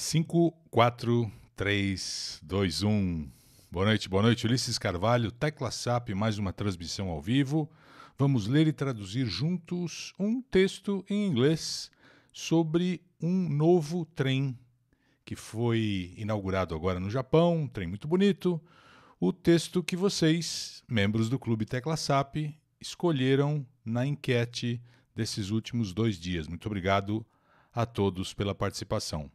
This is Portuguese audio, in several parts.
5, 4, 3, 2, 1. Boa noite, boa noite. Ulisses Carvalho, Tecla SAP, mais uma transmissão ao vivo. Vamos ler e traduzir juntos um texto em inglês sobre um novo trem que foi inaugurado agora no Japão, um trem muito bonito. O texto que vocês, membros do Clube Tecla SAP, escolheram na enquete desses últimos dois dias. Muito obrigado a todos pela participação.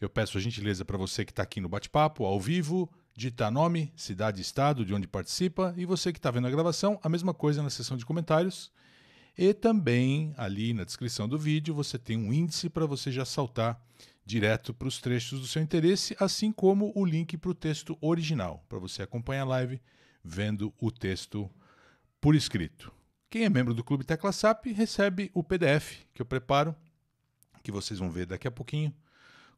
Eu peço a gentileza para você que está aqui no bate-papo, ao vivo, digitar nome, cidade, estado, de onde participa, e você que está vendo a gravação, a mesma coisa na seção de comentários. E também ali na descrição do vídeo você tem um índice para você já saltar direto para os trechos do seu interesse, assim como o link para o texto original, para você acompanhar a live vendo o texto por escrito. Quem é membro do Clube Tecla SAP recebe o PDF que eu preparo, que vocês vão ver daqui a pouquinho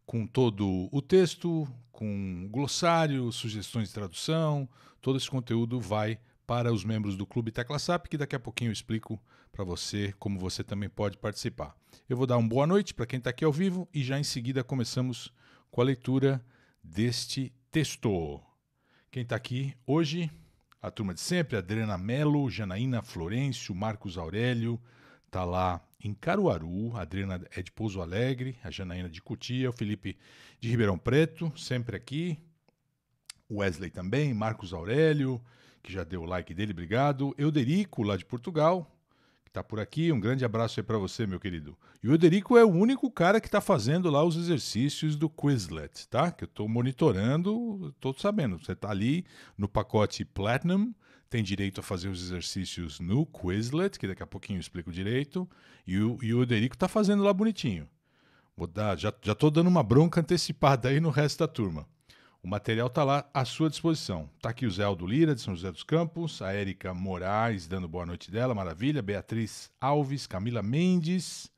com todo o texto, com glossário, sugestões de tradução. Todo esse conteúdo vai para os membros do Clube Tecla SAP, que daqui a pouquinho eu explico para você como você também pode participar. Eu vou dar uma boa noite para quem está aqui ao vivo e já em seguida começamos com a leitura deste texto. Quem está aqui hoje, a turma de sempre, Adriana Melo, Janaína Florencio, Marcos Aurélio, está lá em Caruaru, a Adriana é de Pouso Alegre, a Janaína de Cutia, o Felipe de Ribeirão Preto, sempre aqui, Wesley também, Marcos Aurélio, que já deu o like dele, obrigado, Euderico, lá de Portugal, que está por aqui, um grande abraço aí para você, meu querido. E o Euderico é o único cara que está fazendo lá os exercícios do Quizlet, tá? Que eu estou monitorando, estou sabendo, você está ali no pacote Platinum, tem direito a fazer os exercícios no Quizlet, que daqui a pouquinho eu explico direito, e o, e o Ederico está fazendo lá bonitinho. Vou dar, já, já tô dando uma bronca antecipada aí no resto da turma. O material tá lá à sua disposição. Tá aqui o Zé Aldo Lira, de São José dos Campos, a Érica Moraes, dando boa noite dela, maravilha, Beatriz Alves, Camila Mendes,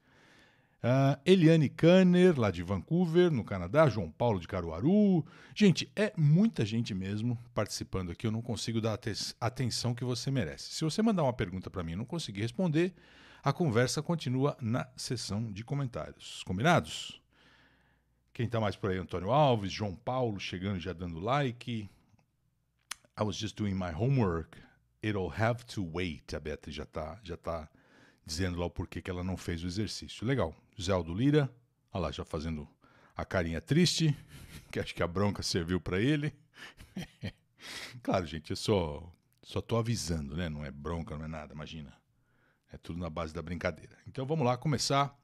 Uh, Eliane Kanner, lá de Vancouver, no Canadá, João Paulo de Caruaru. Gente, é muita gente mesmo participando aqui, eu não consigo dar a atenção que você merece. Se você mandar uma pergunta para mim e não conseguir responder, a conversa continua na sessão de comentários. Combinados? Quem está mais por aí? Antônio Alves, João Paulo chegando já dando like. I was just doing my homework. It'll have to wait. A Beatriz já está já tá dizendo lá o porquê que ela não fez o exercício. Legal. Zé Aldo Lira, olha lá, já fazendo a carinha triste, que acho que a bronca serviu para ele. claro, gente, eu só, só tô avisando, né? Não é bronca, não é nada, imagina. É tudo na base da brincadeira. Então vamos lá começar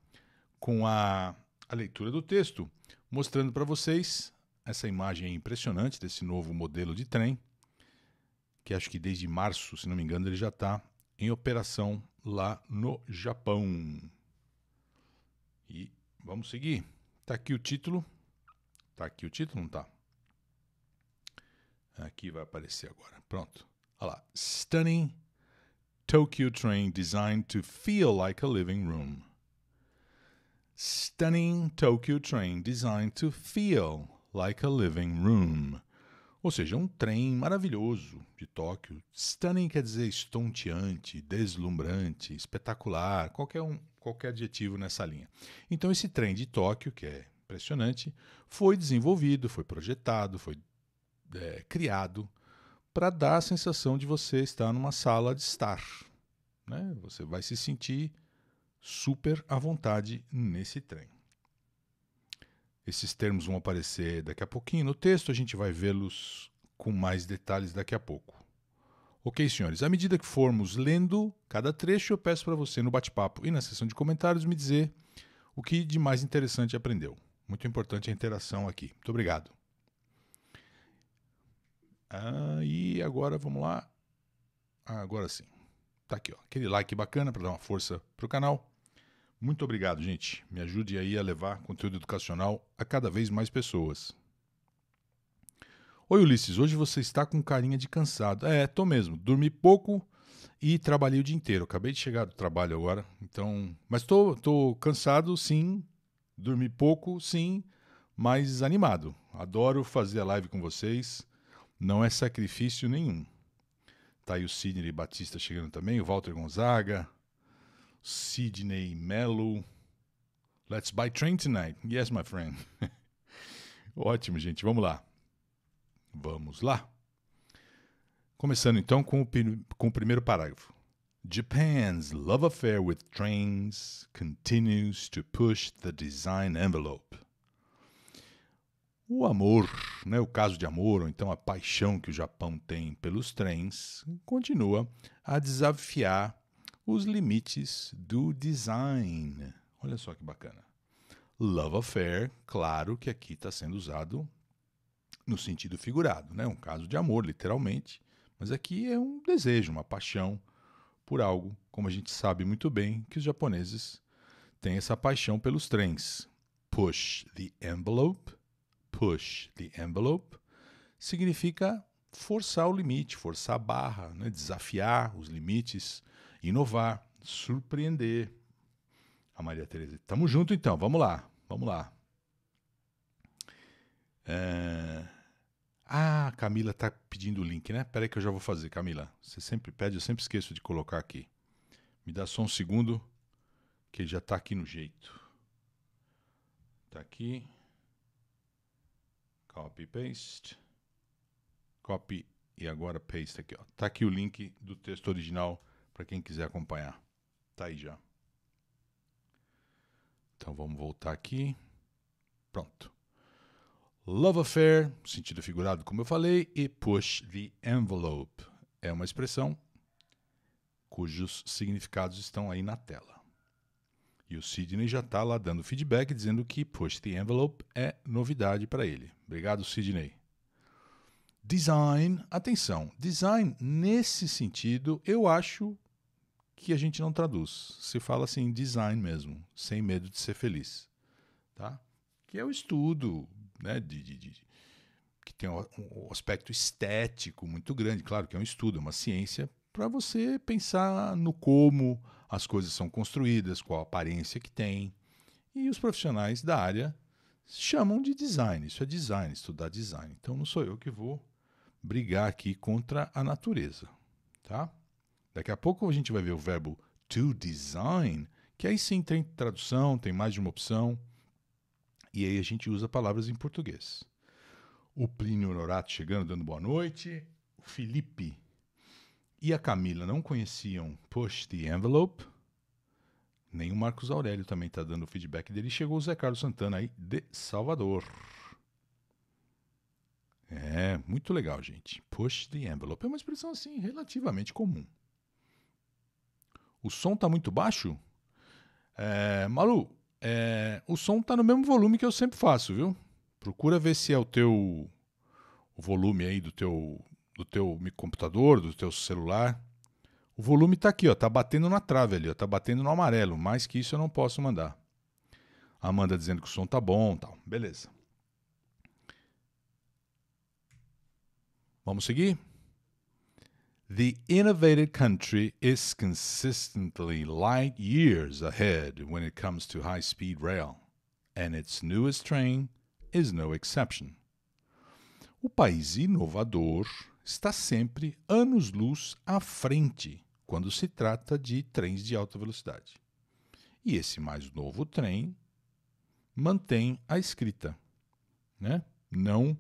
com a, a leitura do texto, mostrando para vocês essa imagem impressionante desse novo modelo de trem, que acho que desde março, se não me engano, ele já está em operação lá no Japão. E vamos seguir. Tá aqui o título. Tá aqui o título, não tá? Aqui vai aparecer agora. Pronto. Olha lá. Stunning Tokyo Train Designed to Feel Like a Living Room. Stunning Tokyo Train Designed to Feel Like a Living Room. Ou seja, um trem maravilhoso de Tóquio. Stunning quer dizer estonteante, deslumbrante, espetacular, qualquer, um, qualquer adjetivo nessa linha. Então, esse trem de Tóquio, que é impressionante, foi desenvolvido, foi projetado, foi é, criado para dar a sensação de você estar numa sala de estar. Né? Você vai se sentir super à vontade nesse trem. Esses termos vão aparecer daqui a pouquinho no texto, a gente vai vê-los com mais detalhes daqui a pouco. Ok, senhores, à medida que formos lendo cada trecho, eu peço para você no bate-papo e na seção de comentários me dizer o que de mais interessante aprendeu. Muito importante a interação aqui. Muito obrigado. Ah, e agora vamos lá. Ah, agora sim. Tá aqui, ó. Aquele like bacana para dar uma força pro canal. Muito obrigado, gente. Me ajude aí a levar conteúdo educacional a cada vez mais pessoas. Oi, Ulisses. Hoje você está com carinha de cansado. É, tô mesmo. Dormi pouco e trabalhei o dia inteiro. Acabei de chegar do trabalho agora, então. Mas tô, tô cansado, sim. Dormi pouco, sim. Mas animado. Adoro fazer a live com vocês. Não é sacrifício nenhum. Tá aí o Sidney Batista chegando também, o Walter Gonzaga, Sidney Mello. Let's buy train tonight. Yes, my friend. Ótimo, gente. Vamos lá. Vamos lá. Começando então com o, com o primeiro parágrafo. Japan's love affair with trains continues to push the design envelope. O amor, né, o caso de amor, ou então a paixão que o Japão tem pelos trens, continua a desafiar os limites do design. Olha só que bacana. Love affair, claro que aqui está sendo usado no sentido figurado, né? Um caso de amor, literalmente. Mas aqui é um desejo, uma paixão por algo, como a gente sabe muito bem que os japoneses têm essa paixão pelos trens. Push the envelope, push the envelope, significa forçar o limite, forçar a barra, né? desafiar os limites, inovar, surpreender. A Maria Tereza, tamo junto então, vamos lá, vamos lá. É... Ah, a Camila tá pedindo o link, né? Peraí que eu já vou fazer, Camila. Você sempre pede, eu sempre esqueço de colocar aqui. Me dá só um segundo, que já tá aqui no jeito. Tá aqui. Copy, paste. Copy e agora paste aqui, ó. Tá aqui o link do texto original para quem quiser acompanhar. Tá aí já. Então vamos voltar aqui. Pronto. Love affair, sentido figurado, como eu falei, e push the envelope. É uma expressão cujos significados estão aí na tela. E o Sidney já está lá dando feedback, dizendo que push the envelope é novidade para ele. Obrigado, Sidney. Design, atenção, design nesse sentido eu acho que a gente não traduz. Se fala assim, design mesmo, sem medo de ser feliz. Tá? Que é o estudo, né? De, de, de, que tem um, aspecto estético muito grande. Claro que é um estudo, é uma ciência para você pensar no como as coisas são construídas, qual a aparência que tem. E os profissionais da área chamam de design. Isso é design, estudar design. Então não sou eu que vou brigar aqui contra a natureza, tá? Daqui a pouco a gente vai ver o verbo to design, que aí sim tem tradução, tem mais de uma opção. E aí a gente usa palavras em português. O Plínio Honorato chegando, dando boa noite. O Felipe e a Camila não conheciam Push the Envelope. Nem o Marcos Aurélio também está dando o feedback dele. Chegou o Zé Carlos Santana aí de Salvador. É, muito legal, gente. Push the envelope é uma expressão assim relativamente comum. O som tá muito baixo? É, Malu, é, o som tá no mesmo volume que eu sempre faço, viu? Procura ver se é o teu o volume aí do teu do teu computador, do teu celular. O volume tá aqui, ó, tá batendo na trave ali, ó, tá batendo no amarelo. Mais que isso eu não posso mandar. Amanda dizendo que o som tá bom, tal. Beleza. Vamos seguir? The country is consistently light years ahead when it comes to high speed rail, and its newest train is no exception. O país inovador está sempre anos-luz à frente quando se trata de trens de alta velocidade. E esse mais novo trem mantém a escrita, né? não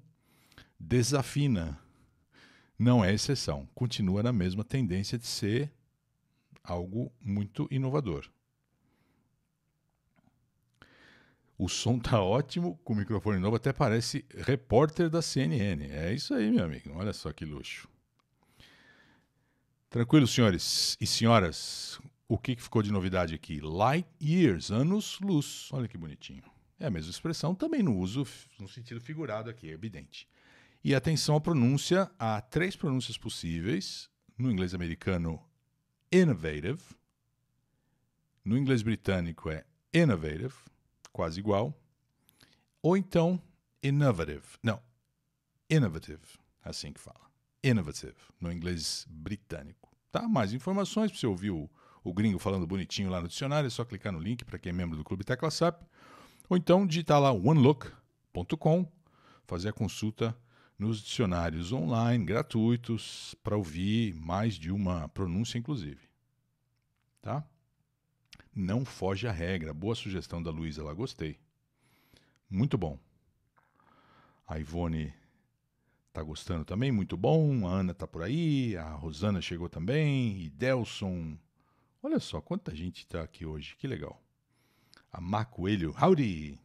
desafina não é exceção, continua na mesma tendência de ser algo muito inovador. O som tá ótimo com o microfone novo, até parece repórter da CNN. É isso aí, meu amigo. Olha só que luxo. Tranquilo, senhores e senhoras. O que, que ficou de novidade aqui? Light years, anos-luz. Olha que bonitinho. É a mesma expressão, também no uso, no sentido figurado aqui, é evidente. E atenção à pronúncia, há três pronúncias possíveis no inglês americano: innovative. No inglês britânico é innovative, quase igual. Ou então innovative. Não, innovative, assim que fala. Innovative, no inglês britânico. Tá? Mais informações para você ouvir o, o gringo falando bonitinho lá no dicionário, é só clicar no link para quem é membro do Clube Tecla SAP. Ou então digitar lá onelook.com, fazer a consulta nos dicionários online gratuitos para ouvir mais de uma pronúncia, inclusive. Tá? Não foge à regra. Boa sugestão da Luísa, lá gostei. Muito bom. A Ivone tá gostando também, muito bom. A Ana tá por aí, a Rosana chegou também, e Delson. Olha só quanta gente tá aqui hoje, que legal. A Má Coelho, howdy!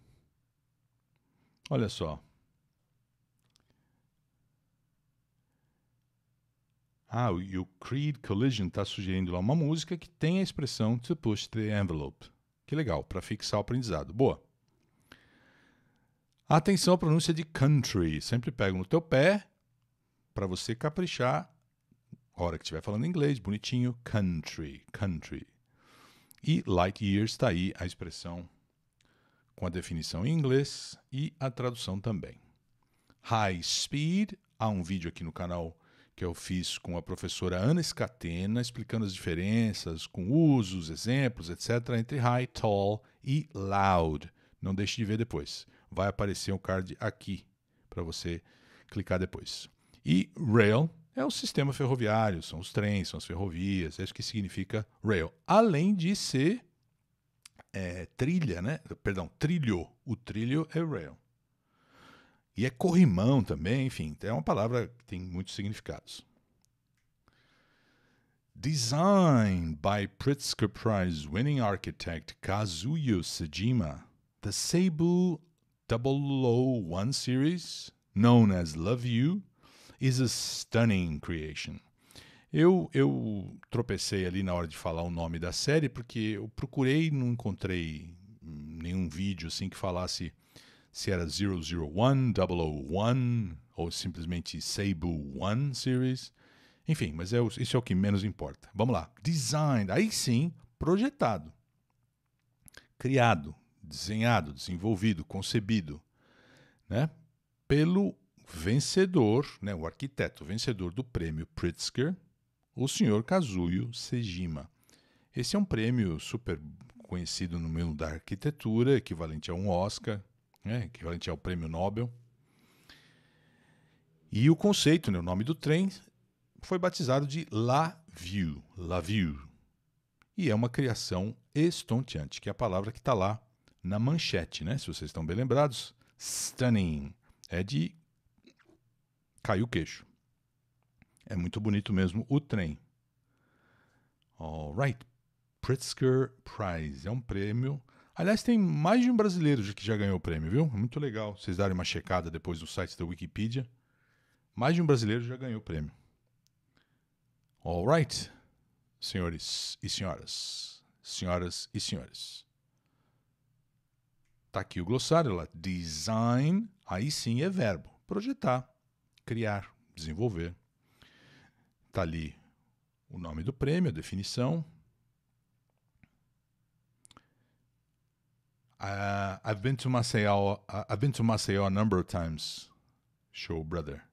Olha só, Ah, e o Creed Collision está sugerindo lá uma música que tem a expressão to push the envelope. Que legal, para fixar o aprendizado. Boa. Atenção à pronúncia de country. Sempre pego no teu pé para você caprichar. Hora que estiver falando inglês, bonitinho, country, country. E light years está aí a expressão com a definição em inglês e a tradução também. High speed, há um vídeo aqui no canal que eu fiz com a professora Ana Scatena, explicando as diferenças com usos, exemplos, etc., entre high, tall e loud. Não deixe de ver depois. Vai aparecer um card aqui para você clicar depois. E rail é o sistema ferroviário, são os trens, são as ferrovias, é isso que significa rail. Além de ser é, trilha, né? Perdão, trilho. O trilho é rail. E é corrimão também, enfim, então é uma palavra que tem muitos significados. Designed by Pritzker Prize winning architect Kazuyo Sejima, the Seibu 001 series, known as Love You, is a stunning creation. Eu, eu tropecei ali na hora de falar o nome da série porque eu procurei e não encontrei nenhum vídeo assim que falasse se era 001, 001 ou simplesmente Sable One Series. Enfim, mas é, isso é o que menos importa. Vamos lá. Design, aí sim, projetado, criado, desenhado, desenvolvido, concebido, né? Pelo vencedor, né, o arquiteto vencedor do prêmio Pritzker, o senhor Kazuyo Sejima. Esse é um prêmio super conhecido no mundo da arquitetura, equivalente a um Oscar, né, equivalente ao prêmio Nobel. E o conceito, né, o nome do trem, foi batizado de La Vue, La Vue. E é uma criação estonteante, que é a palavra que está lá na manchete, né? Se vocês estão bem lembrados, stunning é de cair o queixo. É muito bonito mesmo o trem. All right, Pritzker Prize é um prêmio Aliás, tem mais de um brasileiro que já ganhou o prêmio, viu? É muito legal vocês darem uma checada depois no site da Wikipedia. Mais de um brasileiro já ganhou o prêmio. Alright, senhores e senhoras, senhoras e senhores. Tá aqui o glossário lá. Design, aí sim é verbo. Projetar, criar, desenvolver. Tá ali o nome do prêmio, a definição, Uh, I've been to Maceió. Uh, I've been to Maceió a number of times. Show brother.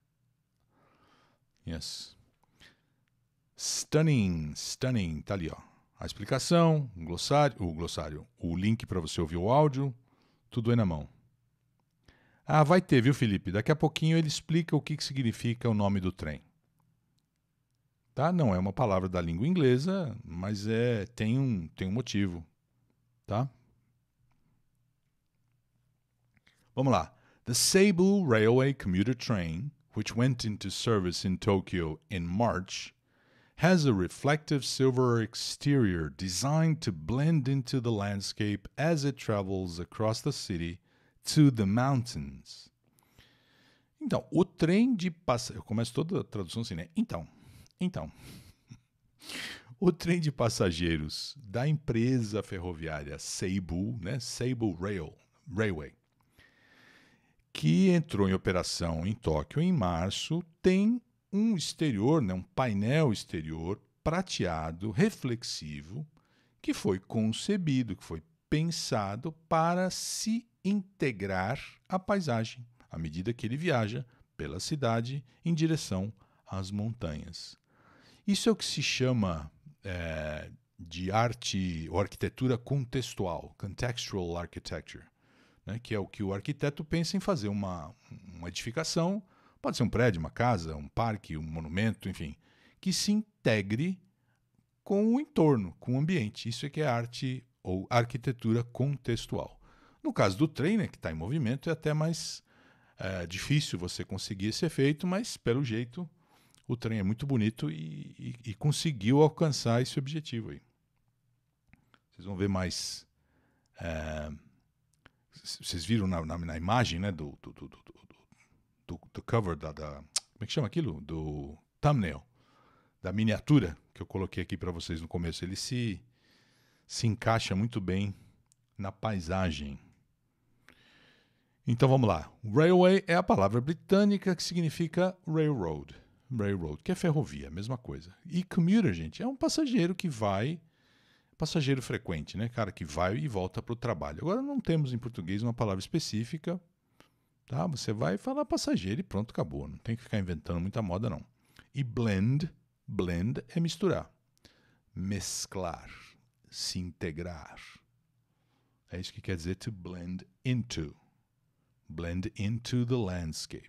Yes. Stunning, stunning, tá ali ó. A explicação, o glossário, o glossário, o link para você ouvir o áudio, tudo aí na mão. Ah, vai ter, viu, Felipe? Daqui a pouquinho ele explica o que, que significa o nome do trem. Tá? Não é uma palavra da língua inglesa, mas é tem um tem um motivo, tá? Vamos lá. The Seibu Railway commuter train, which went into service in Tokyo in March, has a reflective silver exterior designed to blend into the landscape as it travels across the city to the mountains. Então, o trem de passageiros. Eu começo toda a tradução assim, né? Então, então. O trem de passageiros da empresa ferroviária Seibu, né? Seibu Rail, Railway, que entrou em operação em Tóquio em março, tem um exterior, né, um painel exterior prateado, reflexivo, que foi concebido, que foi pensado para se integrar à paisagem à medida que ele viaja pela cidade em direção às montanhas. Isso é o que se chama é, de arte ou arquitetura contextual, contextual architecture né, que é o que o arquiteto pensa em fazer uma, uma edificação, pode ser um prédio, uma casa, um parque, um monumento, enfim, que se integre com o entorno, com o ambiente. Isso é que é arte ou arquitetura contextual. No caso do né que está em movimento, é até mais é, difícil você conseguir esse efeito, mas pelo jeito o trem é muito bonito e, e, e conseguiu alcançar esse objetivo aí. Vocês vão ver mais. É, vocês viram na, na, na, imagem, né, do, do, do, do, do cover da, da, Como é que chama aquilo? Do thumbnail. Da miniatura que eu coloquei aqui para vocês no começo. Ele se, se encaixa muito bem na paisagem. Então vamos lá. Railway é a palavra britânica que significa railroad. Railroad, que é ferrovia, mesma coisa. E commuter, gente, é um passageiro que vai passageiro frequente, né? Cara que vai e volta para o trabalho. Agora não temos em português uma palavra específica, tá? Você vai falar passageiro e pronto, acabou. Não tem que ficar inventando muita moda não. E blend, blend é misturar, mesclar, se integrar. É isso que quer dizer to blend into. Blend into the landscape.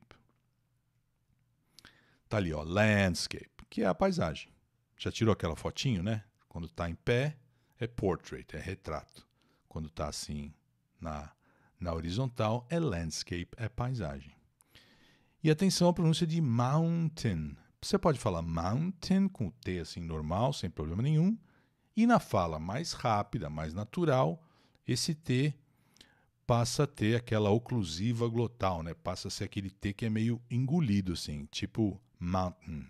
Tá ali, ó, landscape, que é a paisagem. Já tirou aquela fotinho, né? Quando está em pé, é portrait, é retrato. Quando está assim na, na horizontal, é landscape, é paisagem. E atenção à pronúncia de mountain. Você pode falar mountain com o T assim normal, sem problema nenhum. E na fala mais rápida, mais natural, esse T passa a ter aquela oclusiva glotal, né? Passa a ser aquele T que é meio engolido, assim, tipo mountain,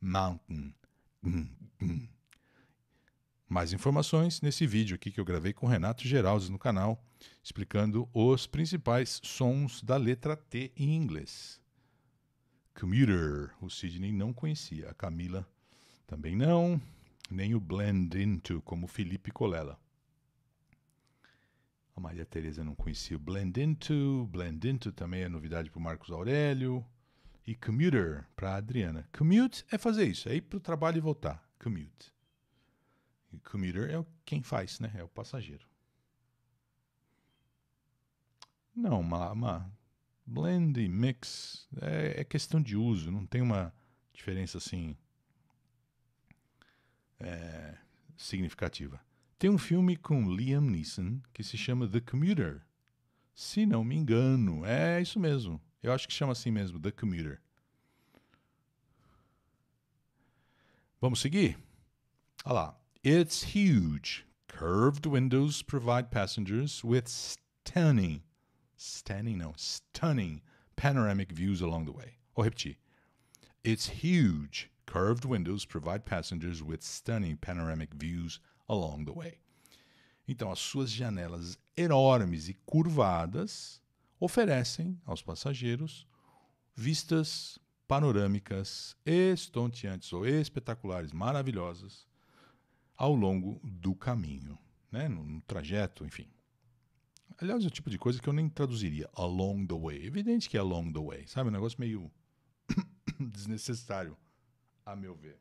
mountain. Hum, mais informações nesse vídeo aqui que eu gravei com o Renato Geraldes no canal, explicando os principais sons da letra T em inglês. Commuter, o Sidney não conhecia, a Camila também não, nem o blend into, como Felipe Colela. A Maria Tereza não conhecia o blend into, blend into também é novidade para o Marcos Aurélio, e commuter para a Adriana. Commute é fazer isso, é ir para o trabalho e voltar, commute commuter é quem faz, né? É o passageiro. Não, uma, uma blend e mix é, é, questão de uso, não tem uma diferença assim é, significativa. Tem um filme com Liam Neeson que se chama The Commuter. Se não me engano, é isso mesmo. Eu acho que chama assim mesmo, The Commuter. Vamos seguir? Olha lá. It's huge. Curved windows provide passengers with stunning, stunning não, stunning panoramic views along the way. Vou oh, repetir. It's huge. Curved windows provide passengers with stunning panoramic views along the way. Então, as suas janelas enormes e curvadas oferecem aos passageiros vistas panorâmicas estonteantes ou espetaculares, maravilhosas, ao longo do caminho, né? no, no trajeto, enfim. Aliás, é o tipo de coisa que eu nem traduziria along the way. Evidente que é along the way, sabe? Um negócio meio desnecessário, a meu ver.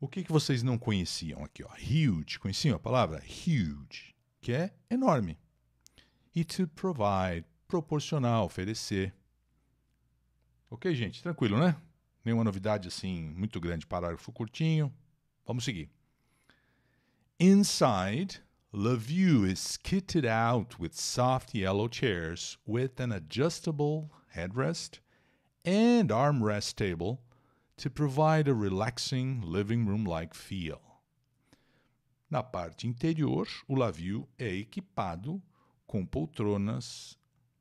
O que, que vocês não conheciam aqui? Ó? Huge. Conheciam a palavra huge, que é enorme. E to provide, proporcionar, oferecer. Ok, gente? Tranquilo, né? Nenhuma novidade assim muito grande. Parágrafo curtinho. Vamos seguir. Inside, La Vue is kitted out with soft yellow chairs with an adjustable headrest and armrest table to provide a relaxing living room like feel. Na parte interior, o Lavio é equipado com poltronas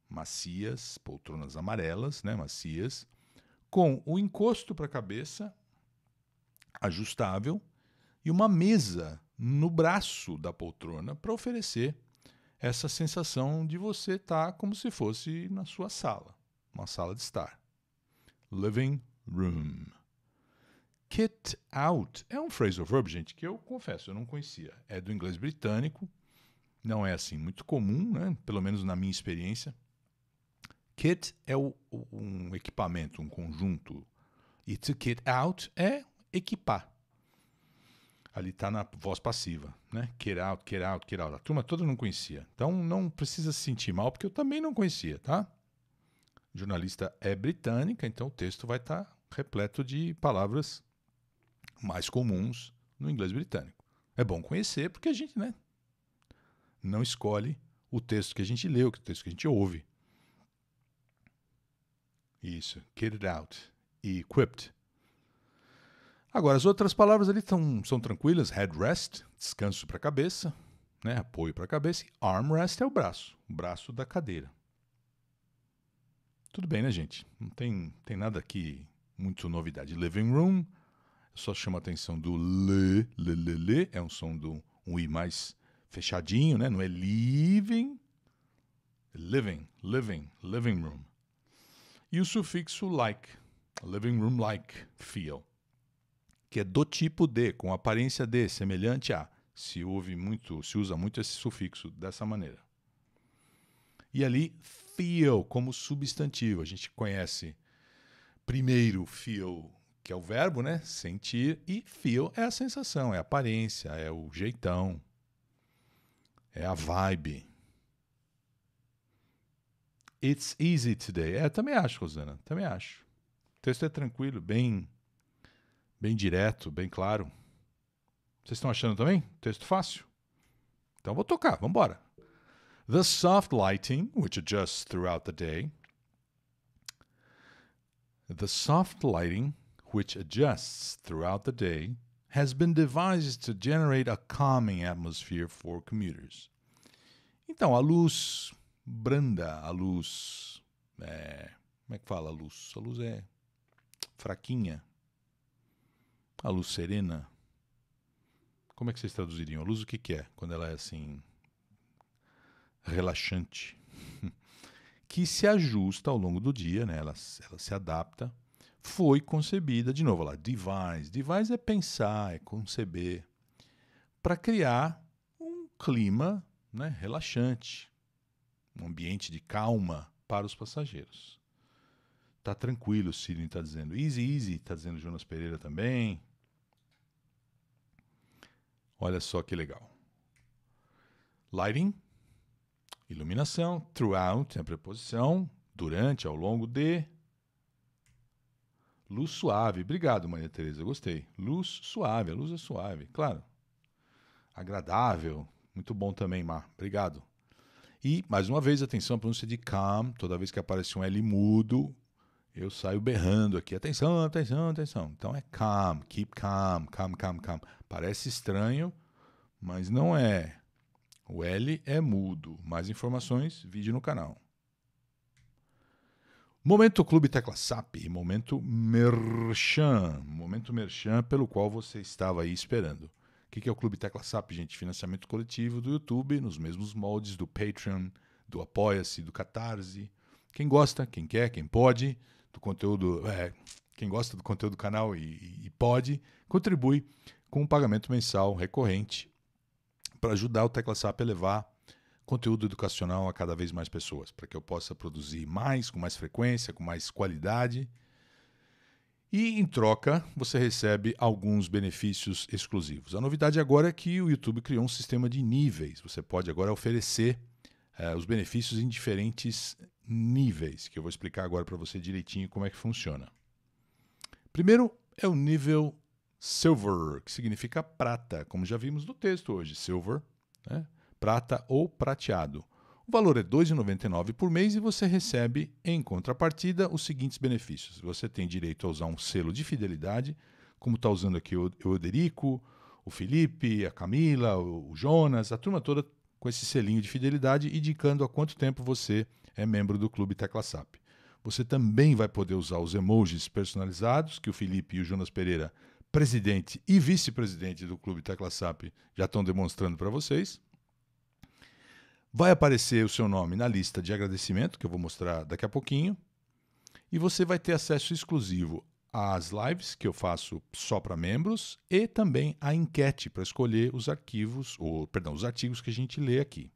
macias, poltronas amarelas, né, macias, com o encosto para a cabeça ajustável e uma mesa no braço da poltrona para oferecer essa sensação de você estar tá como se fosse na sua sala, uma sala de estar. Living room. Kit out é um phrasal verb, gente, que eu confesso, eu não conhecia. É do inglês britânico, não é assim muito comum, né? pelo menos na minha experiência. Kit é o, um equipamento, um conjunto. E to kit out é equipar. Ali está na voz passiva, né? Get out, kit out, kit out. A turma toda não conhecia. Então não precisa se sentir mal, porque eu também não conhecia, tá? jornalista é britânica, então o texto vai estar tá repleto de palavras mais comuns no inglês britânico. É bom conhecer, porque a gente, né? Não escolhe o texto que a gente lê, o texto que a gente ouve. Isso. Kitted out. E equipped. Agora, as outras palavras ali tão, são tranquilas. Headrest, descanso para a cabeça, né? apoio para a cabeça. E armrest é o braço, o braço da cadeira. Tudo bem, né, gente? Não tem, tem nada aqui muito novidade. Living room, só chama a atenção do le, le, le, le, é um som do um i mais fechadinho, né? Não é living. Living, living, living room e o sufixo like, living room like feel, que é do tipo de, com aparência de, semelhante a. Se ouve muito, se usa muito esse sufixo dessa maneira. E ali feel como substantivo, a gente conhece primeiro feel que é o verbo, né? Sentir e feel é a sensação, é a aparência, é o jeitão, é a vibe. It's easy today. É, também acho, Rosana. Também acho. O texto é tranquilo, bem, bem direto, bem claro. Vocês estão achando também? Texto fácil? Então vou tocar, vamos embora. The soft lighting, which adjusts throughout the day. The soft lighting, which adjusts throughout the day, has been devised to generate a calming atmosphere for commuters. Então, a luz branda a luz. É, como é que fala a luz? A luz é fraquinha. A luz serena. Como é que vocês traduziriam? A luz o que, que é quando ela é assim relaxante? que se ajusta ao longo do dia, né? ela, ela se adapta. Foi concebida, de novo lá, device. Device é pensar, é conceber, para criar um clima né, relaxante, um ambiente de calma para os passageiros. Tá tranquilo, Sidney está dizendo. Easy, easy, está dizendo Jonas Pereira também. Olha só que legal. Lighting, iluminação, throughout é a preposição, durante, ao longo de. Luz suave. Obrigado, Maria Tereza, gostei. Luz suave, a luz é suave, claro. Agradável, muito bom também, Mar. Obrigado. E, mais uma vez, atenção à pronúncia de calm. Toda vez que aparece um L mudo, eu saio berrando aqui. Atenção, atenção, atenção. Então é calm, keep calm, calm, calm, calm. Parece estranho, mas não é. O L é mudo. Mais informações, vídeo no canal. Momento Clube Tecla SAP, momento Merchan, momento Merchan pelo qual você estava aí esperando. O que é o Clube Tecla SAP, gente? Financiamento coletivo do YouTube, nos mesmos moldes do Patreon, do Apoia-se, do Catarse. Quem gosta, quem quer, quem pode, do conteúdo. É, quem gosta do conteúdo do canal e, e pode, contribui com um pagamento mensal recorrente para ajudar o Tecla SAP a levar conteúdo educacional a cada vez mais pessoas, para que eu possa produzir mais, com mais frequência, com mais qualidade e em troca, você recebe alguns benefícios exclusivos. A novidade agora é que o YouTube criou um sistema de níveis. Você pode agora oferecer eh, os benefícios em diferentes níveis, que eu vou explicar agora para você direitinho como é que funciona. Primeiro é o nível silver, que significa prata, como já vimos no texto hoje, silver, né? prata ou prateado. O valor é R$ 2,99 por mês e você recebe, em contrapartida, os seguintes benefícios. Você tem direito a usar um selo de fidelidade, como está usando aqui o Euderico, o Felipe, a Camila, o Jonas, a turma toda com esse selinho de fidelidade, indicando há quanto tempo você é membro do Clube Tecla SAP. Você também vai poder usar os emojis personalizados que o Felipe e o Jonas Pereira, presidente e vice-presidente do Clube Tecla SAP, já estão demonstrando para vocês. Vai aparecer o seu nome na lista de agradecimento, que eu vou mostrar daqui a pouquinho, e você vai ter acesso exclusivo às lives que eu faço só para membros e também à enquete para escolher os arquivos, ou perdão, os artigos que a gente lê aqui.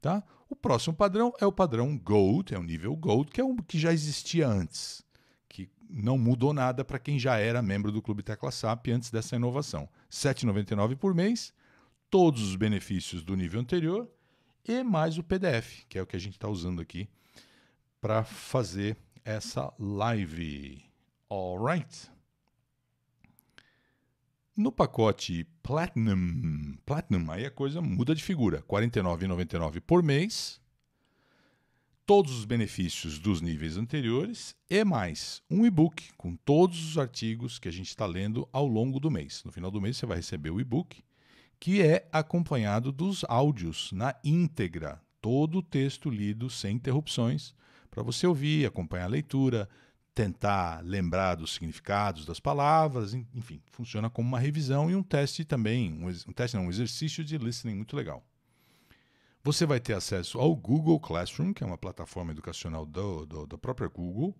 Tá? O próximo padrão é o padrão Gold, é o nível Gold, que é um que já existia antes, que não mudou nada para quem já era membro do Clube Tecla SAP antes dessa inovação. R$ 7,99 por mês, todos os benefícios do nível anterior e mais o PDF, que é o que a gente está usando aqui para fazer essa live. Alright? No pacote Platinum, Platinum, aí a coisa muda de figura. R$ 49,99 por mês, todos os benefícios dos níveis anteriores e mais um e-book com todos os artigos que a gente está lendo ao longo do mês. No final do mês você vai receber o e-book que é acompanhado dos áudios na íntegra, todo o texto lido sem interrupções, para você ouvir, acompanhar a leitura, tentar lembrar dos significados das palavras, enfim, funciona como uma revisão e um teste também, um, um teste não, um exercício de listening muito legal. Você vai ter acesso ao Google Classroom, que é uma plataforma educacional da própria Google,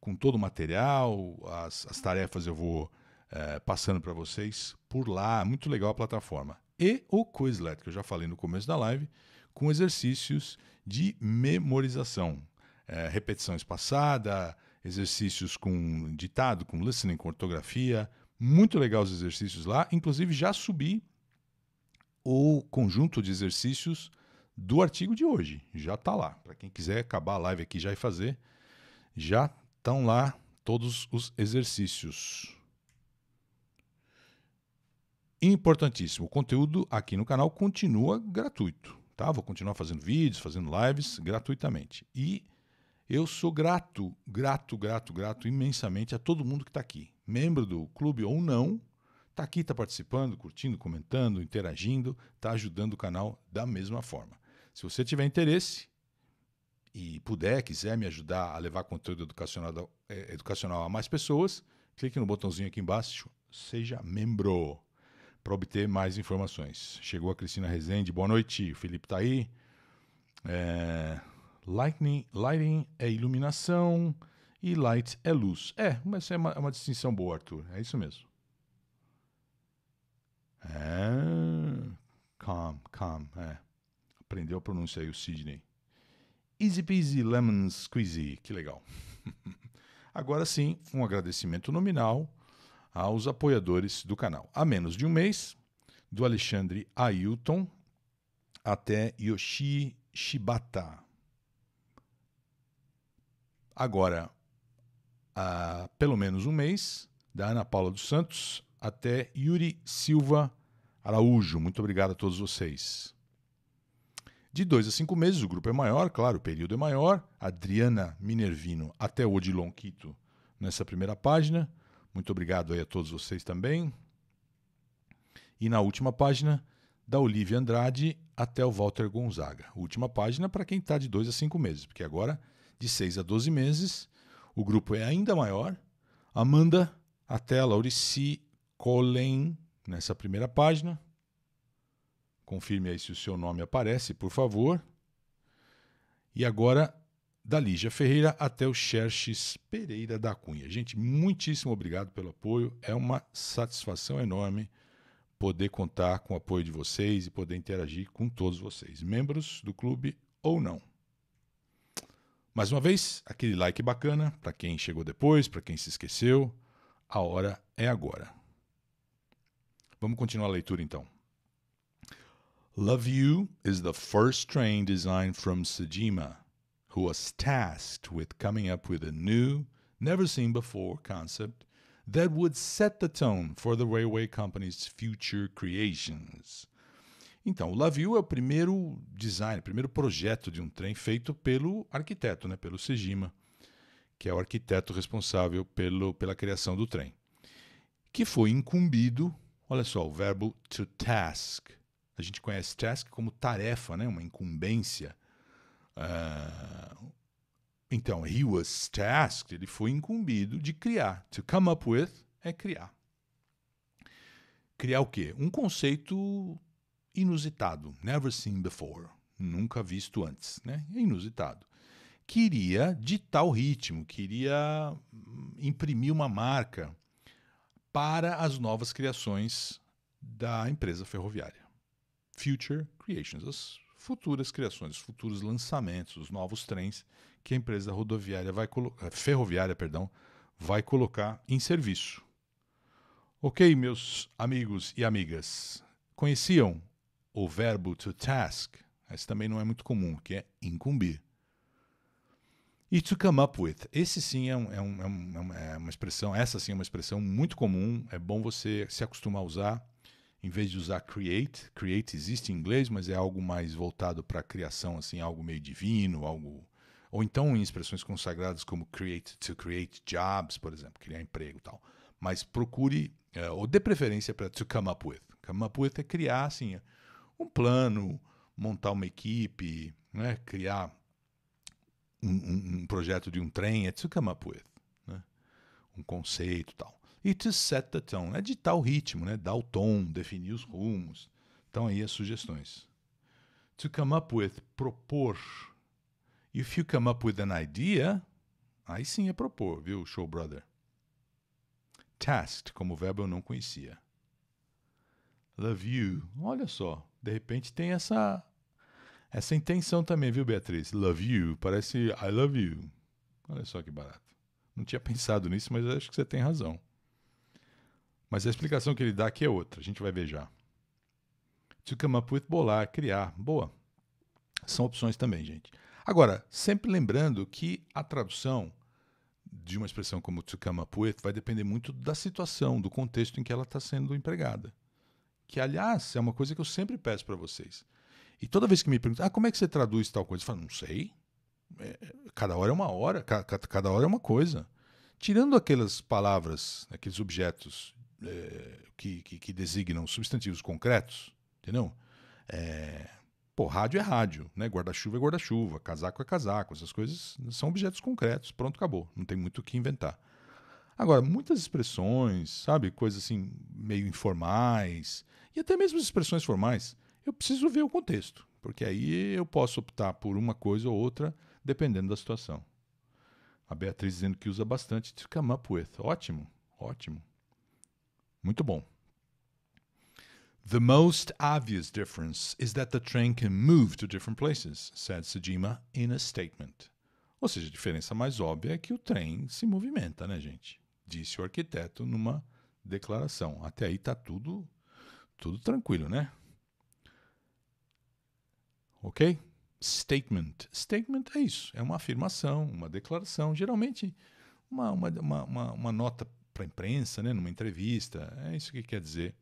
com todo o material, as, as tarefas eu vou eh, passando para vocês por lá. Muito legal a plataforma. E o Quizlet, que eu já falei no começo da live, com exercícios de memorização. É, eh, repetição espaçada, exercícios com ditado, com listening, com ortografia. Muito legal os exercícios lá. Inclusive, já subi o conjunto de exercícios do artigo de hoje. Já está lá. Para quem quiser acabar a live aqui já e fazer, já estão lá todos os exercícios importantíssimo, o conteúdo aqui no canal continua gratuito, tá? Vou continuar fazendo vídeos, fazendo lives gratuitamente. E eu sou grato, grato, grato, grato imensamente a todo mundo que está aqui, membro do clube ou não, está aqui, está participando, curtindo, comentando, interagindo, está ajudando o canal da mesma forma. Se você tiver interesse e puder, quiser me ajudar a levar conteúdo educacional, eh, educacional a mais pessoas, clique no botãozinho aqui embaixo, seja membro para obter mais informações. Chegou a Cristina Rezende, boa noite. O Felipe está aí. É, lightning, lighting é iluminação e light é luz. É, mas é uma, é uma distinção boa, Arthur. É isso mesmo. É, calm, calm, é. Aprendeu a pronúncia aí o Sidney. Easy peasy lemon squeezy, que legal. Agora sim, um agradecimento nominal aos apoiadores do canal. Há menos de um mês, do Alexandre Ailton até Yoshi Shibata. Agora, há pelo menos um mês, da Ana Paula dos Santos até Yuri Silva Araújo. Muito obrigado a todos vocês. De dois a cinco meses, o grupo é maior, claro, o período é maior. Adriana Minervino até Odilon Quito nessa primeira página. Muito obrigado aí a todos vocês também. E na última página, da Olivia Andrade até o Walter Gonzaga. Última página para quem está de 2 a 5 meses, porque agora, de 6 a 12 meses, o grupo é ainda maior. Amanda até Laurici Colen, nessa primeira página. Confirme aí se o seu nome aparece, por favor. E agora da Lígia Ferreira até o Xerxes Pereira da Cunha. Gente, muitíssimo obrigado pelo apoio. É uma satisfação enorme poder contar com o apoio de vocês e poder interagir com todos vocês, membros do clube ou não. Mais uma vez, aquele like bacana para quem chegou depois, para quem se esqueceu. A hora é agora. Vamos continuar a leitura então. Love You is the first train designed from Sejima who was tasked with coming up with a new, never seen before concept that would set the tone for the railway company's future creations. Então, o Laviu é o primeiro design, o primeiro projeto de um trem feito pelo arquiteto, né, pelo Sejima, que é o arquiteto responsável pelo, pela criação do trem, que foi incumbido, olha só, o verbo to task. A gente conhece task como tarefa, né, uma incumbência. Uh, então, he was tasked, ele foi incumbido de criar. To come up with é criar. Criar o quê? Um conceito inusitado, never seen before, nunca visto antes, né? Inusitado. Queria ditar o ritmo, queria hum, imprimir uma marca para as novas criações da empresa ferroviária. Future Creations, as futuras criações, futuros lançamentos, os novos trens que a empresa rodoviária vai eh, ferroviária, perdão, vai colocar em serviço. Ok, meus amigos e amigas, conheciam o verbo to task? Esse também não é muito comum, que é incumbir. E to come up with. Esse sim é, um, é, um, é, é uma expressão, essa sim é uma expressão muito comum, é bom você se acostumar a usar em vez de usar create, create existe em inglês, mas é algo mais voltado para criação, assim, algo meio divino, algo ou então em expressões consagradas como create to create jobs, por exemplo, criar emprego, e tal. Mas procure eh, ou dê preferência para to come up with. Come up with é criar assim um plano, montar uma equipe, né? criar um, um, um, projeto de um trem, é to come up with, né? um conceito, tal e to set the tone. É ditar o ritmo, né? dar o tom, definir os rumos. Então aí as sugestões. To come up with, propor. If you come up with an idea, aí sim é propor, viu, show brother? Tasked, como verbo eu não conhecia. Love you. Olha só, de repente tem essa essa intenção também, viu, Beatriz? Love you, parece I love you. Olha só que barato. Não tinha pensado nisso, mas acho que você tem razão. Mas a explicação que ele dá aqui é outra, a gente vai ver já. To come up with, bolar, criar, boa. São opções também, gente. Agora, sempre lembrando que a tradução de uma expressão como to come up with vai depender muito da situação, do contexto em que ela está sendo empregada. Que, aliás, é uma coisa que eu sempre peço para vocês. E toda vez que me perguntam, ah, como é que você traduz tal coisa? Eu falo, não sei. É, cada hora é uma hora, cada hora é uma coisa. Tirando aquelas palavras, aqueles objetos é, que, que, que, designam substantivos concretos, entendeu? É, pô, rádio é rádio, né? Guarda-chuva é guarda-chuva, casaco é casaco, essas coisas são objetos concretos, pronto, acabou. Não tem muito o que inventar. Agora, muitas expressões, sabe, coisas assim meio informais, e até mesmo as expressões formais, eu preciso ver o contexto, porque aí eu posso optar por uma coisa ou outra, dependendo da situação. A Beatriz dizendo que usa bastante to come up with. Ótimo, ótimo. Muito bom. The most obvious difference is that the train can move to different places, said Sejima in a statement. Ou seja, a diferença mais óbvia é que o trem se movimenta, né, gente? Disse o arquiteto numa declaração. Até aí tá tudo tudo tranquilo, né? OK? Statement. Statement é isso, é uma afirmação, uma declaração, geralmente uma, uma, uma, uma, uma nota para a imprensa, né, numa entrevista. É isso que quer dizer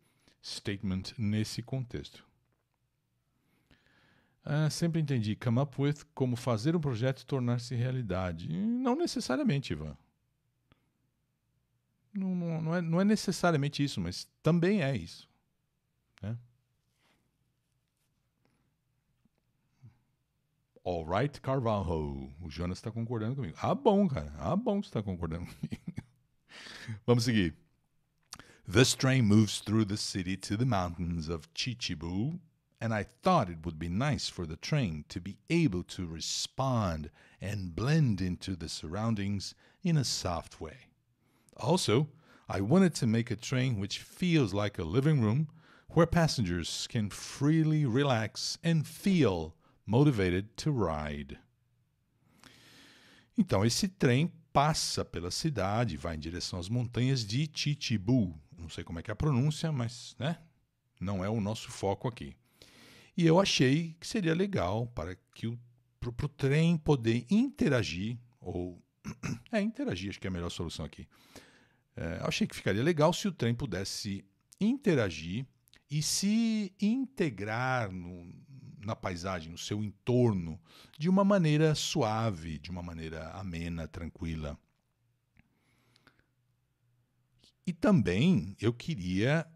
statement nesse contexto. Ah, sempre entendi come up with como fazer um projeto tornar-se realidade. Não necessariamente, Ivan. Não, não, não, é, não é necessariamente isso, mas também é isso. Né? All right, Carvalho. O Jonas está concordando comigo. Ah, bom, cara. Ah, bom que você está concordando comigo. Vamos seguir. This train moves through the city to the mountains of Chichibu, and I thought it would be nice for the train to be able to respond and blend into the surroundings in a soft way. Also, I wanted to make a train which feels like a living room where passengers can freely relax and feel motivated to ride. Então, esse trem passa pela cidade, vai em direção às montanhas de Chichibu. Não sei como é que é a pronúncia, mas né? não é o nosso foco aqui. E eu achei que seria legal para que o pro, pro trem poder interagir, ou é interagir, acho que é a melhor solução aqui. É, achei que ficaria legal se o trem pudesse interagir e se integrar no, na paisagem, no seu entorno, de uma maneira suave, de uma maneira amena, tranquila. E também eu queria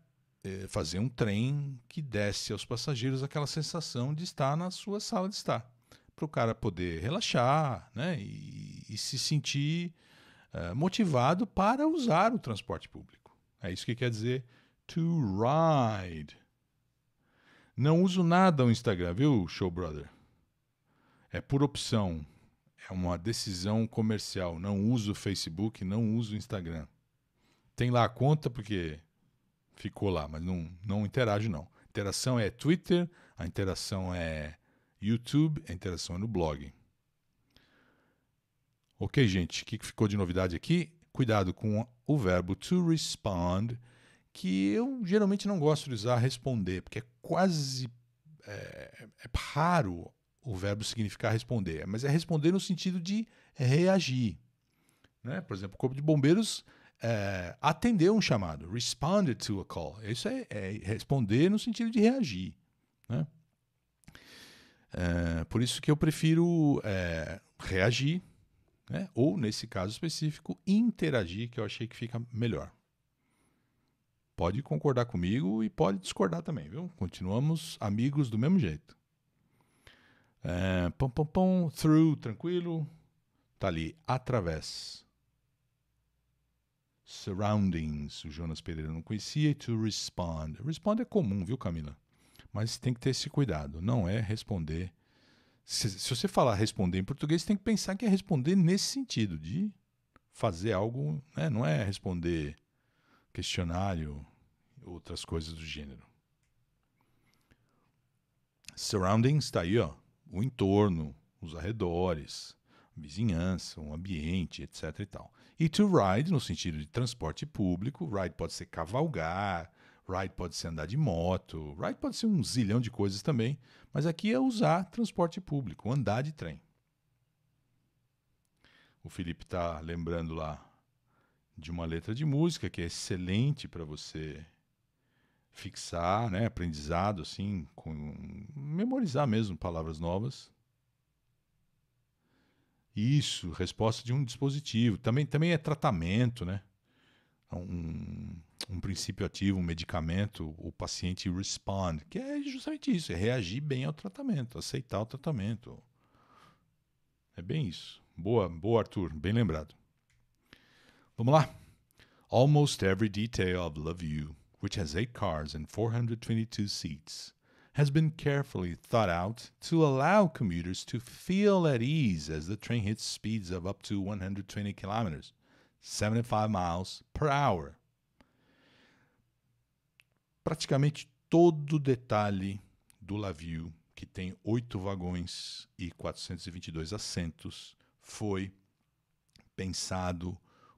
eh, fazer um trem que desse aos passageiros aquela sensação de estar na sua sala de estar, para o cara poder relaxar né, e, e se sentir eh, motivado para usar o transporte público. É isso que quer dizer to ride. Não uso nada o Instagram, viu, show brother? É por opção, é uma decisão comercial. Não uso o Facebook, não uso o Instagram. Tem lá a conta porque ficou lá, mas não, não interage não. A interação é Twitter, a interação é YouTube, a interação é no blog. Ok, gente, o que ficou de novidade aqui? Cuidado com o verbo to respond que eu geralmente não gosto de usar responder, porque é quase é, é raro o verbo significar responder, mas é responder no sentido de reagir. Né? Por exemplo, o Corpo de Bombeiros é, atendeu um chamado, responded to a call. Isso é, é responder no sentido de reagir. Né? É, por isso que eu prefiro é, reagir, né? ou nesse caso específico, interagir, que eu achei que fica melhor. Pode concordar comigo e pode discordar também, viu? Continuamos amigos do mesmo jeito. É, pom, pom, pom, through, tranquilo. Tá ali, através. Surroundings, o Jonas Pereira não conhecia. to respond. Respond é comum, viu, Camila? Mas tem que ter esse cuidado. Não é responder. Se, se você falar responder em português, tem que pensar que é responder nesse sentido, de fazer algo. Né? Não é responder questionário, outras coisas do gênero. Surrounding está aí, ó, o entorno, os arredores, vizinhança, um ambiente, etc e tal. E to ride, no sentido de transporte público, ride pode ser cavalgar, ride pode ser andar de moto, ride pode ser um zilhão de coisas também, mas aqui é usar transporte público, andar de trem. O Felipe está lembrando lá de uma letra de música que é excelente para você fixar, né, aprendizado assim, com, memorizar mesmo palavras novas. Isso, resposta de um dispositivo. Também também é tratamento, né? Um, um princípio ativo, um medicamento, o paciente responde, que é justamente isso, é reagir bem ao tratamento, aceitar o tratamento. É bem isso. Boa, boa Arthur, bem lembrado. Vamos lá. Almost every detail of Love You, which has eight cars and 422 seats, has been carefully thought out to allow commuters to feel at ease as the train hits speeds of up to 120 kilometers, 75 miles per hour. Praticamente todo o detalhe do Love You, que tem oito vagões e 422 assentos, foi pensado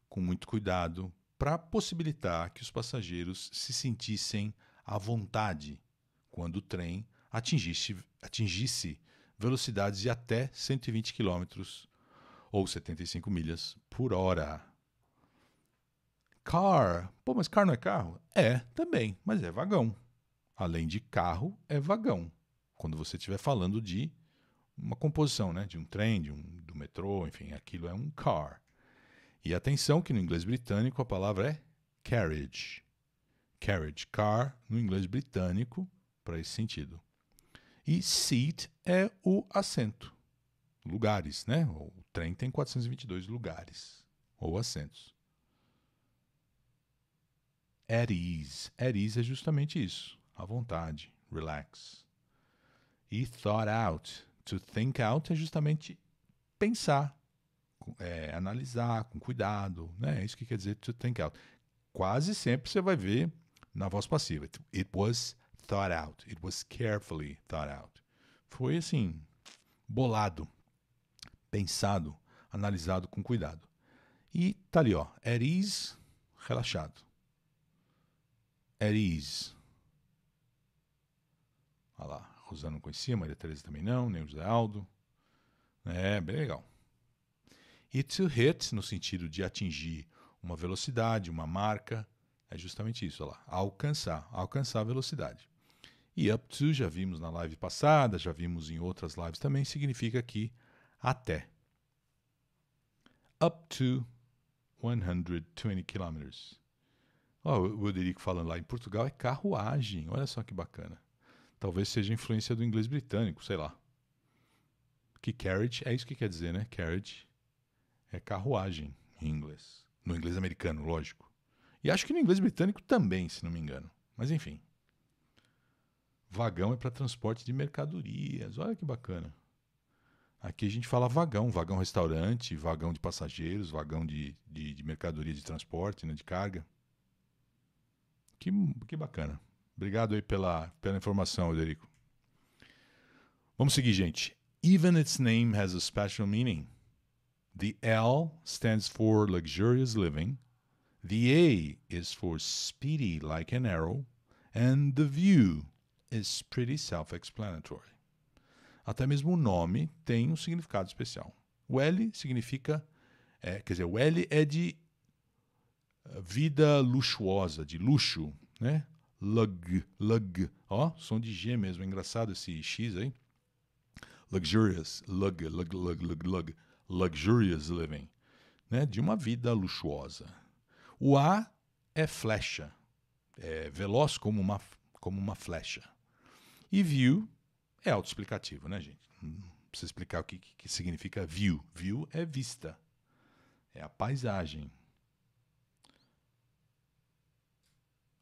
com muito cuidado, para possibilitar que os passageiros se sentissem à vontade quando o trem atingisse, atingisse velocidades de até 120 km ou 75 milhas por hora. Car. Pô, mas car não é carro? É, também, mas é vagão. Além de carro, é vagão. Quando você estiver falando de uma composição, né? De um trem, de um, do metrô, enfim, aquilo é um car. E atenção que no inglês britânico a palavra é carriage. Carriage, car, no inglês britânico, para esse sentido. E seat é o assento. Lugares, né? O trem tem 422 lugares ou assentos. At ease. At ease é justamente isso. À vontade. Relax. E thought out. To think out é justamente pensar, é, analisar com cuidado, né? É isso que quer dizer to think out. Quase sempre você vai ver na voz passiva. It, was thought out. It was carefully thought out. Foi assim, bolado, pensado, analisado com cuidado. E tá ali, ó. At ease, relaxado. At ease. Olha lá, Rosana não conhecia, Maria Teresa também não, nem o José Aldo. É, bem legal. E to hit, no sentido de atingir uma velocidade, uma marca, é justamente isso, lá, alcançar, alcançar a velocidade. E up to, já vimos na live passada, já vimos em outras lives também, significa aqui até. Up to 120 kilometers. Oh, o Rodrigo falando lá, em Portugal é carruagem, olha só que bacana. Talvez seja influência do inglês britânico, sei lá. Que carriage, é isso que quer dizer, né? Carriage é carruagem em inglês. No inglês americano, lógico. E acho que no inglês britânico também, se não me engano. Mas enfim. Vagão é para transporte de mercadorias. Olha que bacana. Aqui a gente fala vagão, vagão restaurante, vagão de passageiros, vagão de, de, de mercadoria de transporte, né, de carga. Que, que bacana. Obrigado aí pela, pela informação, Ederico. Vamos seguir, gente. Even its name has a special meaning. The L stands for luxurious living. The A is for speedy like an arrow. And the view is pretty self-explanatory. Até mesmo o nome tem um significado especial. O L significa, é, quer dizer, o L é de eh, vida luxuosa, de luxo, né? Lug, lug, ó, som de G mesmo, é engraçado esse X aí. Luxurious, lug, lug, lug, lug, lug luxurious living, né? de uma vida luxuosa. O A é flecha, é veloz como uma, como uma flecha. E view é autoexplicativo, né, gente? Não precisa explicar o que, que significa view. View é vista, é a paisagem.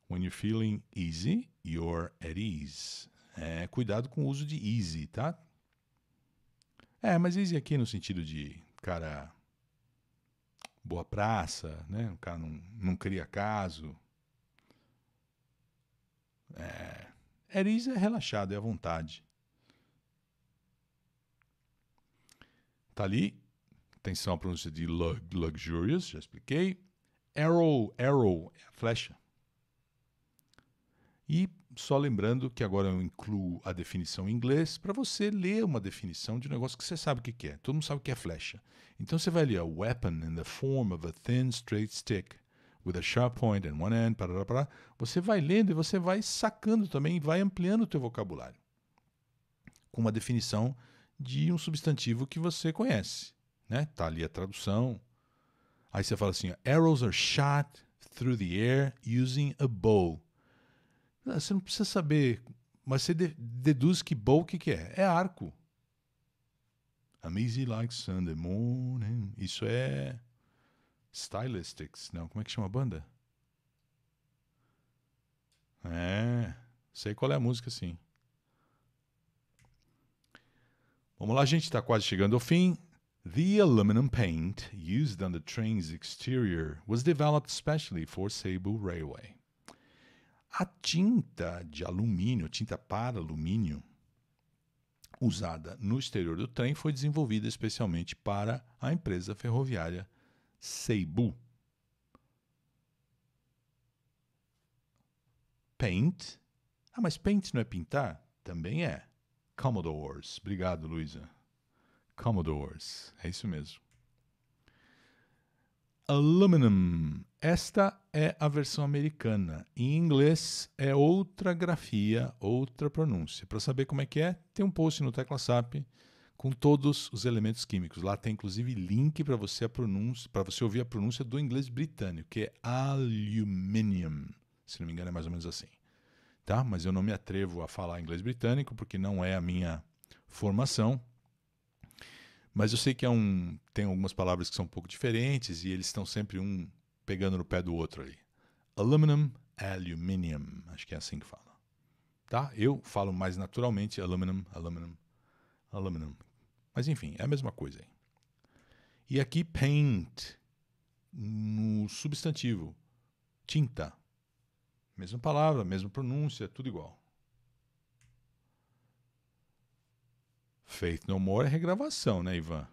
When you're feeling easy, you're at ease. É, cuidado com o uso de easy, tá? É, mas easy aqui no sentido de cara boa praça, né? O cara não, não cria caso. É, Eris é relaxado, é à vontade. Tá ali. Atenção à pronúncia de lug, luxurious, já expliquei. Arrow, arrow, é a flecha. E só lembrando que agora eu incluo a definição em inglês para você ler uma definição de um negócio que você sabe o que é. Todo mundo sabe o que é flecha. Então você vai ler a weapon in the form of a thin straight stick with a sharp point and one end, parará, parará. Você vai lendo e você vai sacando também, vai ampliando o teu vocabulário. Com uma definição de um substantivo que você conhece, né? Tá ali a tradução. Aí você fala assim, arrows are shot through the air using a bow. Ah, você não precisa saber, mas você deduz que bow o que, que é? É arco. Amazing like Sunday morning. Isso é Stylistics, não? Como é que chama a banda? É, sei qual é a música, sim. Vamos lá, gente, está quase chegando ao fim. The aluminum paint used on the train's exterior was developed specially for Cebu Railway. A tinta de alumínio, tinta para alumínio, usada no exterior do trem foi desenvolvida especialmente para a empresa ferroviária Seibu. Paint. Ah, mas paint não é pintar? Também é. Commodores. Obrigado, Luísa. Commodores. É isso mesmo. Aluminum esta é a versão americana. Em inglês é outra grafia, outra pronúncia. Para saber como é que é, tem um post no TeclaSap com todos os elementos químicos. Lá tem inclusive link para você a pronúncia, para você ouvir a pronúncia do inglês britânico, que é aluminium. Se não me engano é mais ou menos assim. Tá? Mas eu não me atrevo a falar inglês britânico porque não é a minha formação. Mas eu sei que é um, tem algumas palavras que são um pouco diferentes e eles estão sempre um pegando no pé do outro ali. Aluminum, aluminium, acho que é assim que fala. Tá? Eu falo mais naturalmente aluminum, aluminum, aluminum. Mas enfim, é a mesma coisa aí. E aqui paint no substantivo, tinta. Mesma palavra, mesma pronúncia, tudo igual. Faith No More é regravação, né, Ivan?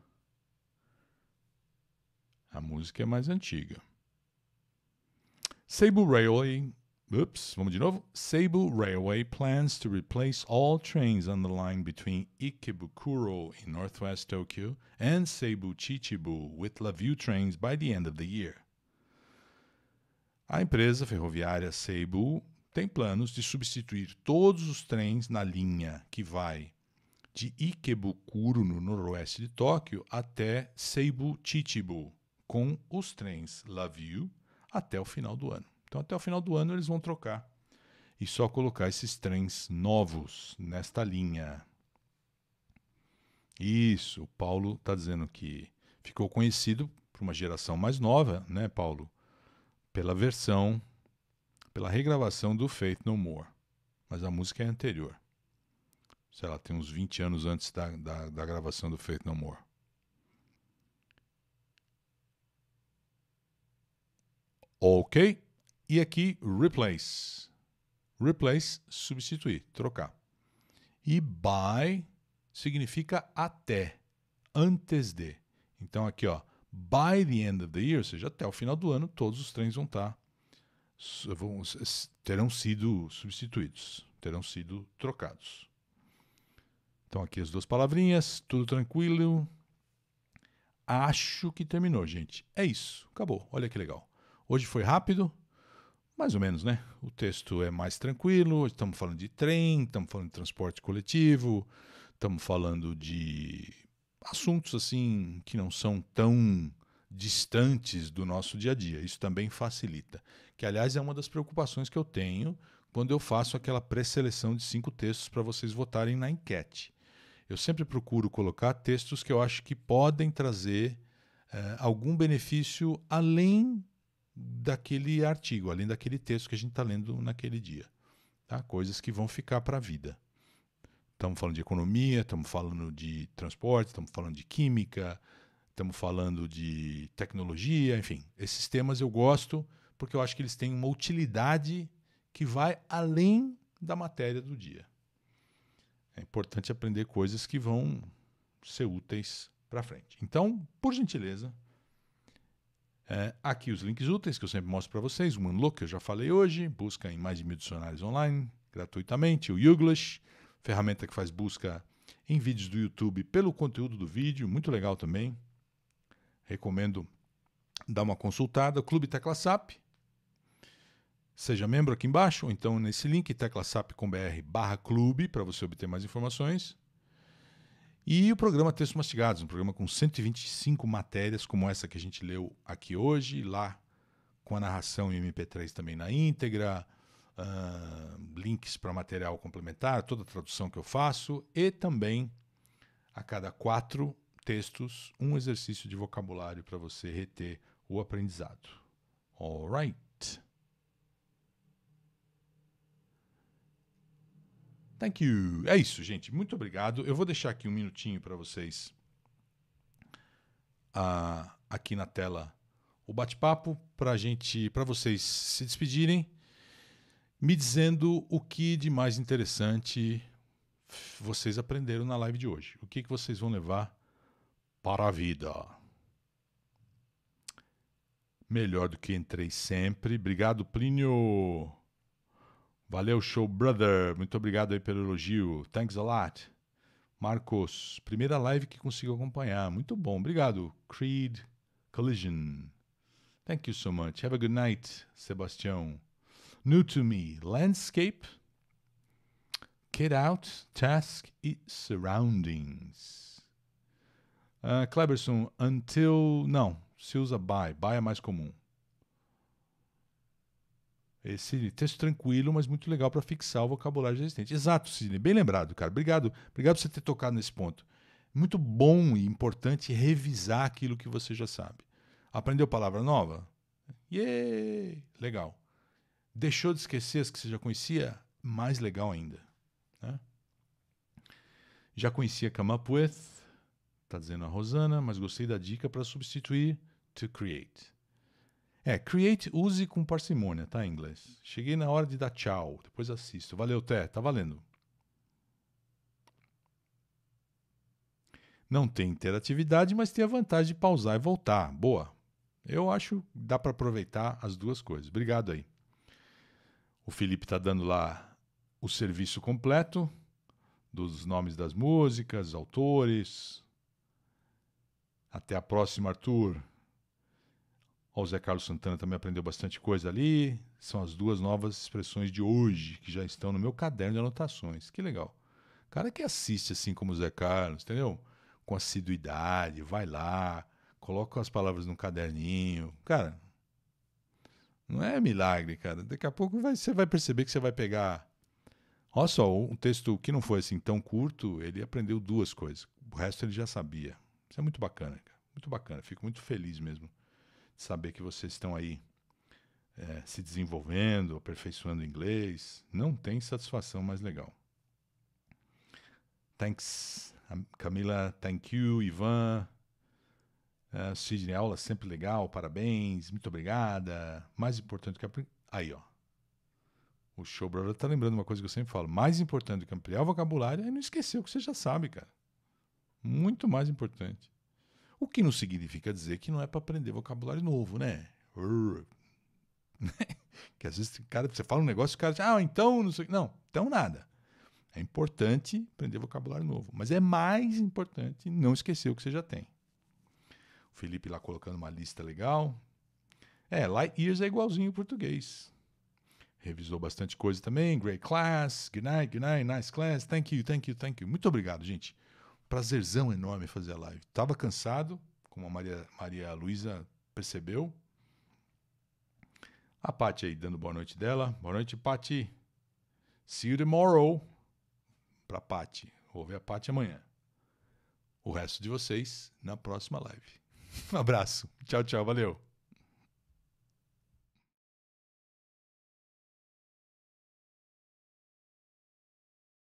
A música é mais antiga. Sable Railway. Oops, vamos de novo. Sable Railway plans to replace all trains on the line between Ikebukuro in northwest Tokyo and Seibu Chichibu with LaView trains by the end of the year. A empresa ferroviária Seibu tem planos de substituir todos os trens na linha que vai de Ikebukuro, no noroeste de Tóquio, até Seibu Chichibu, com os trens LaView até o final do ano. Então, até o final do ano, eles vão trocar e só colocar esses trens novos nesta linha. Isso, o Paulo está dizendo que ficou conhecido por uma geração mais nova, né, Paulo? Pela versão, pela regravação do Faith No More. Mas a música é anterior. Sei lá, tem uns 20 anos antes da, da, da gravação do Faith No More. Ok? E aqui replace. Replace, substituir, trocar. E by significa até, antes de. Então aqui, ó, by the end of the year, ou seja, até o final do ano, todos os trens vão estar tá, terão sido substituídos, terão sido trocados. Então aqui as duas palavrinhas, tudo tranquilo. Acho que terminou, gente. É isso, acabou. Olha que legal. Hoje foi rápido, mais ou menos, né? O texto é mais tranquilo. Estamos falando de trem, estamos falando de transporte coletivo, estamos falando de assuntos assim que não são tão distantes do nosso dia a dia. Isso também facilita. Que, aliás, é uma das preocupações que eu tenho quando eu faço aquela pré-seleção de cinco textos para vocês votarem na enquete. Eu sempre procuro colocar textos que eu acho que podem trazer eh, algum benefício além daquele artigo, além daquele texto que a gente está lendo naquele dia. Tá? Coisas que vão ficar para a vida. Estamos falando de economia, estamos falando de transporte, estamos falando de química, estamos falando de tecnologia, enfim. Esses temas eu gosto porque eu acho que eles têm uma utilidade que vai além da matéria do dia. É importante aprender coisas que vão ser úteis para frente. Então, por gentileza, é, aqui os links úteis que eu sempre mostro para vocês, o Manlook que eu já falei hoje, busca em mais de mil dicionários online, gratuitamente, o Youglish, ferramenta que faz busca em vídeos do YouTube pelo conteúdo do vídeo, muito legal também. Recomendo dar uma consultada. O Clube TeclaSap, seja membro aqui embaixo, ou então nesse link teclasap.com.br barra clube para você obter mais informações. E o programa Textos Mastigados, um programa com 125 matérias, como essa que a gente leu aqui hoje, lá com a narração e MP3 também na íntegra, uh, links para material complementar, toda a tradução que eu faço, e também a cada quatro textos, um exercício de vocabulário para você reter o aprendizado. Alright? Thank you. É isso, gente. Muito obrigado. Eu vou deixar aqui um minutinho para vocês uh, aqui na tela o bate-papo para gente, para vocês se despedirem, me dizendo o que de mais interessante vocês aprenderam na live de hoje. O que, que vocês vão levar para a vida? Melhor do que entrei sempre. Obrigado, Plínio. Valeu, show brother. Muito obrigado aí pelo elogio. Thanks a lot. Marcos, primeira live que consigo acompanhar. Muito bom. Obrigado. Creed Collision. Thank you so much. Have a good night, Sebastião. New to me, landscape, get out, task e surroundings. Uh, ah, Cleberson, until. Não, se usa by. By é mais comum. Esse texto tranquilo, mas muito legal para fixar o vocabulário existente. Exato, Sidney, bem lembrado, cara. Obrigado, obrigado por você ter tocado nesse ponto. Muito bom e importante revisar aquilo que você já sabe. Aprendeu palavra nova? Yay, Legal. Deixou de esquecer as que você já conhecia? Mais legal ainda. Né? Já conhecia with, está dizendo a Rosana, mas gostei da dica para substituir to create. É, create, use com parcimônia, tá, em inglês. Cheguei na hora de dar tchau, depois assisto. Valeu, Té, tá valendo. Não tem interatividade, mas tem a vantagem de pausar e voltar. Boa. Eu acho que dá para aproveitar as duas coisas. Obrigado aí. O Felipe tá dando lá o serviço completo dos nomes das músicas, autores. Até a próxima, Arthur. O Zé Carlos Santana também aprendeu bastante coisa ali. São as duas novas expressões de hoje que já estão no meu caderno de anotações. Que legal. Cara que assiste assim como o Zé Carlos, entendeu? Com assiduidade, vai lá, coloca as palavras no caderninho. Cara, não é milagre, cara. Daqui a pouco vai, você vai perceber que você vai pegar. Olha só, um texto que não foi assim tão curto, ele aprendeu duas coisas. O resto ele já sabia. Isso é muito bacana, cara. Muito bacana. Fico muito feliz mesmo saber que vocês estão aí é, se desenvolvendo, aperfeiçoando inglês. Não tem satisfação mais legal. Thanks, Camila. Thank you, Ivan. Uh, Sidney, aula sempre legal, parabéns, muito obrigada. Mais importante que Aí, ó. O show brother tá lembrando uma coisa que eu sempre falo. Mais importante que ampliar o vocabulário é não esquecer o que você já sabe, cara. Muito mais importante. O que não significa dizer que não é para aprender vocabulário novo, né? que às vezes cara, você fala um negócio e o cara diz, ah, então não sei. Não, então nada. É importante aprender vocabulário novo, mas é mais importante não esquecer o que você já tem. O Felipe lá colocando uma lista legal. É, Light Years é igualzinho em português. Revisou bastante coisa também. Great class, good night, good night, nice class, thank you, thank you, thank you. Muito obrigado, gente prazerzão enorme fazer a live. Tava cansado, como a Maria, Maria Luísa percebeu. A Paty aí dando boa noite dela. Boa noite, Paty. See you tomorrow. Pra Paty. Vou ver a Paty amanhã. O resto de vocês na próxima live. Um abraço. Tchau, tchau. Valeu.